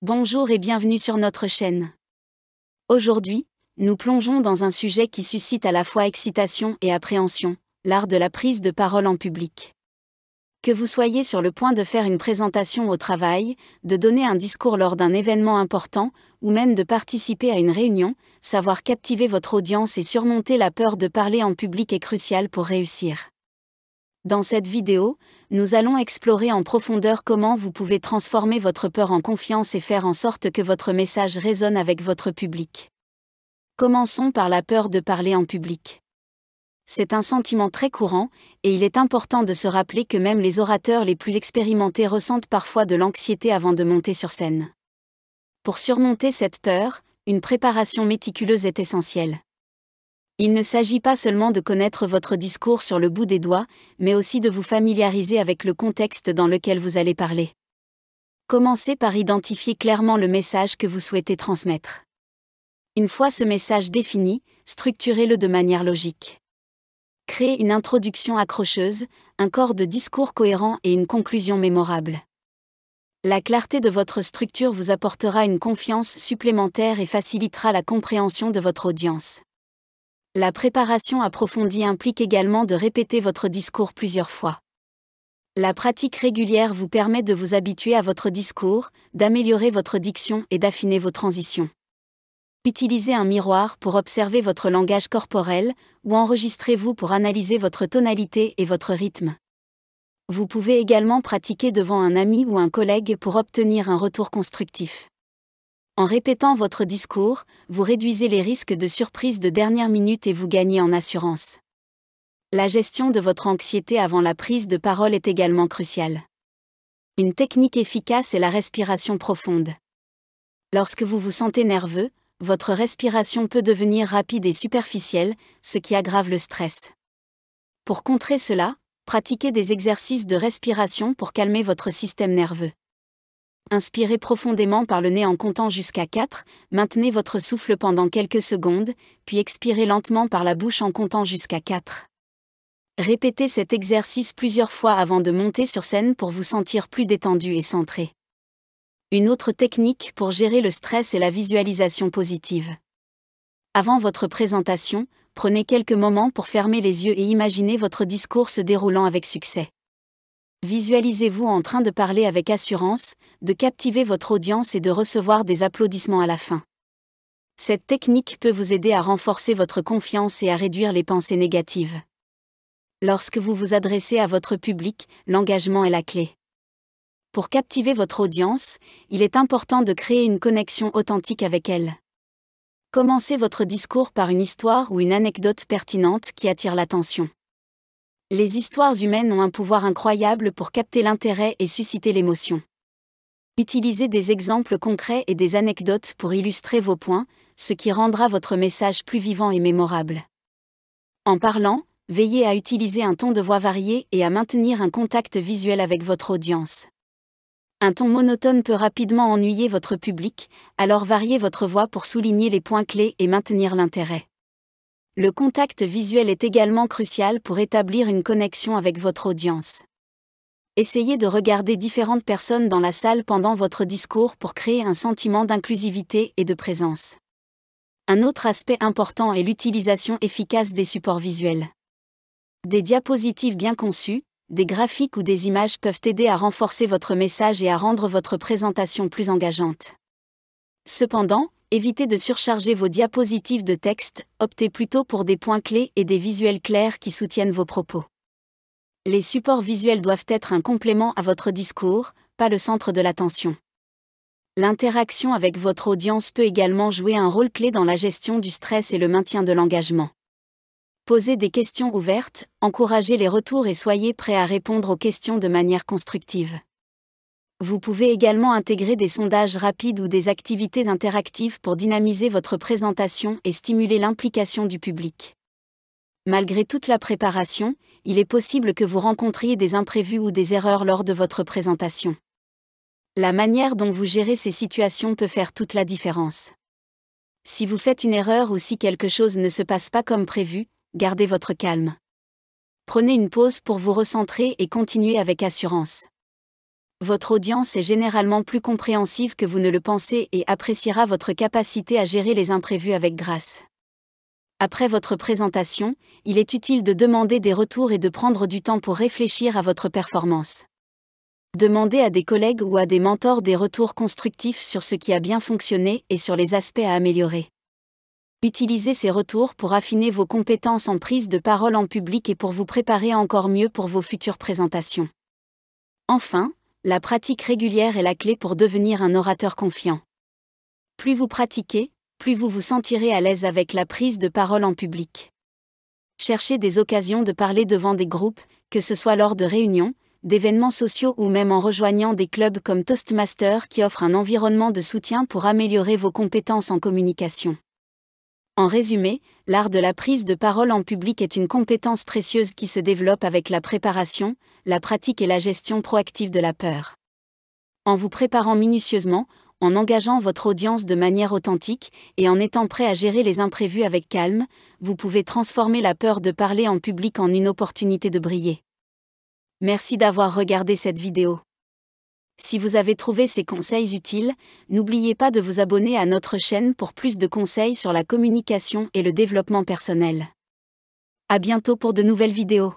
Bonjour et bienvenue sur notre chaîne. Aujourd'hui, nous plongeons dans un sujet qui suscite à la fois excitation et appréhension, l'art de la prise de parole en public. Que vous soyez sur le point de faire une présentation au travail, de donner un discours lors d'un événement important, ou même de participer à une réunion, savoir captiver votre audience et surmonter la peur de parler en public est crucial pour réussir. Dans cette vidéo, nous allons explorer en profondeur comment vous pouvez transformer votre peur en confiance et faire en sorte que votre message résonne avec votre public. Commençons par la peur de parler en public. C'est un sentiment très courant, et il est important de se rappeler que même les orateurs les plus expérimentés ressentent parfois de l'anxiété avant de monter sur scène. Pour surmonter cette peur, une préparation méticuleuse est essentielle. Il ne s'agit pas seulement de connaître votre discours sur le bout des doigts, mais aussi de vous familiariser avec le contexte dans lequel vous allez parler. Commencez par identifier clairement le message que vous souhaitez transmettre. Une fois ce message défini, structurez-le de manière logique. Créez une introduction accrocheuse, un corps de discours cohérent et une conclusion mémorable. La clarté de votre structure vous apportera une confiance supplémentaire et facilitera la compréhension de votre audience. La préparation approfondie implique également de répéter votre discours plusieurs fois. La pratique régulière vous permet de vous habituer à votre discours, d'améliorer votre diction et d'affiner vos transitions. Utilisez un miroir pour observer votre langage corporel ou enregistrez-vous pour analyser votre tonalité et votre rythme. Vous pouvez également pratiquer devant un ami ou un collègue pour obtenir un retour constructif. En répétant votre discours, vous réduisez les risques de surprise de dernière minute et vous gagnez en assurance. La gestion de votre anxiété avant la prise de parole est également cruciale. Une technique efficace est la respiration profonde. Lorsque vous vous sentez nerveux, votre respiration peut devenir rapide et superficielle, ce qui aggrave le stress. Pour contrer cela, pratiquez des exercices de respiration pour calmer votre système nerveux. Inspirez profondément par le nez en comptant jusqu'à 4, maintenez votre souffle pendant quelques secondes, puis expirez lentement par la bouche en comptant jusqu'à 4. Répétez cet exercice plusieurs fois avant de monter sur scène pour vous sentir plus détendu et centré. Une autre technique pour gérer le stress est la visualisation positive. Avant votre présentation, prenez quelques moments pour fermer les yeux et imaginer votre discours se déroulant avec succès. Visualisez-vous en train de parler avec assurance, de captiver votre audience et de recevoir des applaudissements à la fin. Cette technique peut vous aider à renforcer votre confiance et à réduire les pensées négatives. Lorsque vous vous adressez à votre public, l'engagement est la clé. Pour captiver votre audience, il est important de créer une connexion authentique avec elle. Commencez votre discours par une histoire ou une anecdote pertinente qui attire l'attention. Les histoires humaines ont un pouvoir incroyable pour capter l'intérêt et susciter l'émotion. Utilisez des exemples concrets et des anecdotes pour illustrer vos points, ce qui rendra votre message plus vivant et mémorable. En parlant, veillez à utiliser un ton de voix varié et à maintenir un contact visuel avec votre audience. Un ton monotone peut rapidement ennuyer votre public, alors variez votre voix pour souligner les points clés et maintenir l'intérêt. Le contact visuel est également crucial pour établir une connexion avec votre audience. Essayez de regarder différentes personnes dans la salle pendant votre discours pour créer un sentiment d'inclusivité et de présence. Un autre aspect important est l'utilisation efficace des supports visuels. Des diapositives bien conçues, des graphiques ou des images peuvent aider à renforcer votre message et à rendre votre présentation plus engageante. Cependant, évitez de surcharger vos diapositives de texte, optez plutôt pour des points clés et des visuels clairs qui soutiennent vos propos. Les supports visuels doivent être un complément à votre discours, pas le centre de l'attention. L'interaction avec votre audience peut également jouer un rôle clé dans la gestion du stress et le maintien de l'engagement. Posez des questions ouvertes, encouragez les retours et soyez prêt à répondre aux questions de manière constructive. Vous pouvez également intégrer des sondages rapides ou des activités interactives pour dynamiser votre présentation et stimuler l'implication du public. Malgré toute la préparation, il est possible que vous rencontriez des imprévus ou des erreurs lors de votre présentation. La manière dont vous gérez ces situations peut faire toute la différence. Si vous faites une erreur ou si quelque chose ne se passe pas comme prévu, gardez votre calme. Prenez une pause pour vous recentrer et continuez avec assurance votre audience est généralement plus compréhensive que vous ne le pensez et appréciera votre capacité à gérer les imprévus avec grâce. Après votre présentation, il est utile de demander des retours et de prendre du temps pour réfléchir à votre performance. Demandez à des collègues ou à des mentors des retours constructifs sur ce qui a bien fonctionné et sur les aspects à améliorer. Utilisez ces retours pour affiner vos compétences en prise de parole en public et pour vous préparer encore mieux pour vos futures présentations. Enfin, la pratique régulière est la clé pour devenir un orateur confiant. Plus vous pratiquez, plus vous vous sentirez à l'aise avec la prise de parole en public. Cherchez des occasions de parler devant des groupes, que ce soit lors de réunions, d'événements sociaux ou même en rejoignant des clubs comme Toastmaster qui offrent un environnement de soutien pour améliorer vos compétences en communication. En résumé, l'art de la prise de parole en public est une compétence précieuse qui se développe avec la préparation, la pratique et la gestion proactive de la peur. En vous préparant minutieusement, en engageant votre audience de manière authentique et en étant prêt à gérer les imprévus avec calme, vous pouvez transformer la peur de parler en public en une opportunité de briller. Merci d'avoir regardé cette vidéo. Si vous avez trouvé ces conseils utiles, n'oubliez pas de vous abonner à notre chaîne pour plus de conseils sur la communication et le développement personnel. À bientôt pour de nouvelles vidéos.